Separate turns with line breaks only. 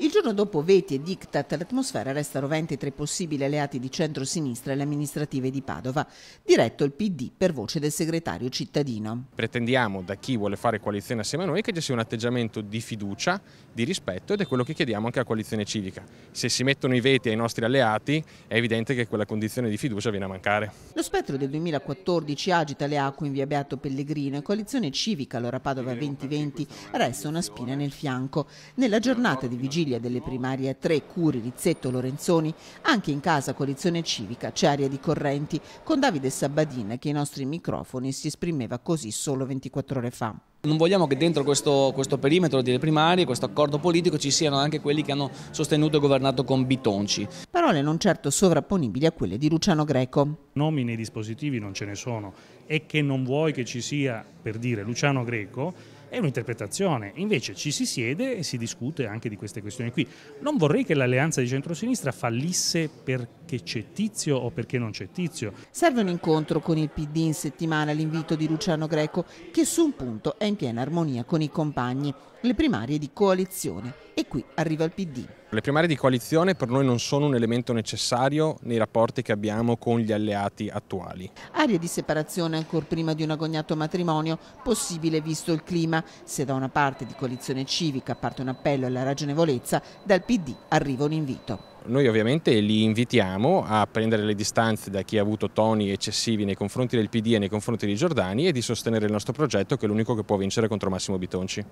Il giorno dopo veti e diktat l'atmosfera resta rovente tra i possibili alleati di centro-sinistra e le amministrative di Padova, diretto il PD per voce del segretario cittadino.
Pretendiamo da chi vuole fare coalizione assieme a noi che ci sia un atteggiamento di fiducia, di rispetto ed è quello che chiediamo anche a coalizione civica. Se si mettono i veti ai nostri alleati è evidente che quella condizione di fiducia viene a mancare.
Lo spettro del 2014 agita le acque in via Beato Pellegrino e coalizione civica, allora Padova 2020, resta una spina nel fianco. Nella giornata di vigilia famiglia delle primarie 3 Curi, Rizzetto, Lorenzoni, anche in casa coalizione civica c'è aria di correnti, con Davide Sabadin che i nostri microfoni si esprimeva così solo 24 ore fa.
Non vogliamo che dentro questo, questo, perimetro delle primarie, questo accordo politico, ci siano anche quelli che hanno sostenuto e governato con Bitonci.
Parole non certo sovrapponibili a quelle di Luciano Greco. Nomi nei dispositivi non ce ne sono e che non vuoi che ci sia, per dire, Luciano Greco è un'interpretazione, invece ci si siede e si discute anche di queste questioni qui. Non vorrei che l'alleanza di centrosinistra fallisse perché c'è tizio o perché non c'è tizio.
Serve un incontro con il PD in settimana all'invito di Luciano Greco che su un punto è in piena armonia con i compagni, le primarie di coalizione
e qui arriva il PD. Le primarie di coalizione per noi non sono un elemento necessario nei rapporti che abbiamo con gli alleati attuali.
Aria di separazione ancora prima di un agognato matrimonio, possibile visto il clima, se da una parte di coalizione civica parte un appello alla ragionevolezza, dal PD arriva un invito.
Noi ovviamente li invitiamo a prendere le distanze da chi ha avuto toni eccessivi nei confronti del PD e nei confronti di Giordani e di sostenere il nostro progetto che è l'unico che può vincere contro Massimo Bitonci.